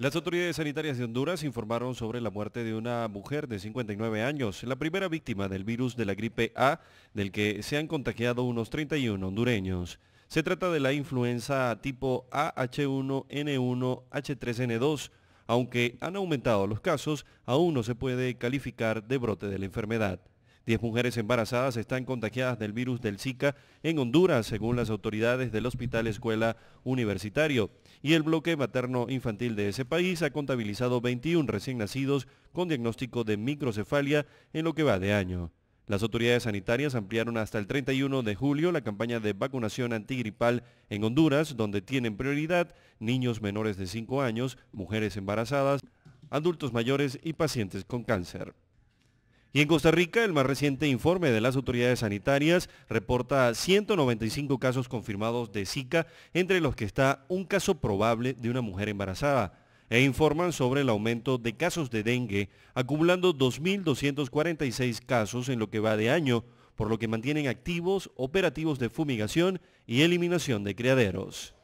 Las autoridades sanitarias de Honduras informaron sobre la muerte de una mujer de 59 años, la primera víctima del virus de la gripe A, del que se han contagiado unos 31 hondureños. Se trata de la influenza tipo AH1N1H3N2. Aunque han aumentado los casos, aún no se puede calificar de brote de la enfermedad. 10 mujeres embarazadas están contagiadas del virus del Zika en Honduras, según las autoridades del Hospital Escuela Universitario. Y el bloque materno-infantil de ese país ha contabilizado 21 recién nacidos con diagnóstico de microcefalia en lo que va de año. Las autoridades sanitarias ampliaron hasta el 31 de julio la campaña de vacunación antigripal en Honduras, donde tienen prioridad niños menores de 5 años, mujeres embarazadas, adultos mayores y pacientes con cáncer. Y en Costa Rica, el más reciente informe de las autoridades sanitarias reporta 195 casos confirmados de Zika, entre los que está un caso probable de una mujer embarazada e informan sobre el aumento de casos de dengue, acumulando 2.246 casos en lo que va de año, por lo que mantienen activos operativos de fumigación y eliminación de criaderos.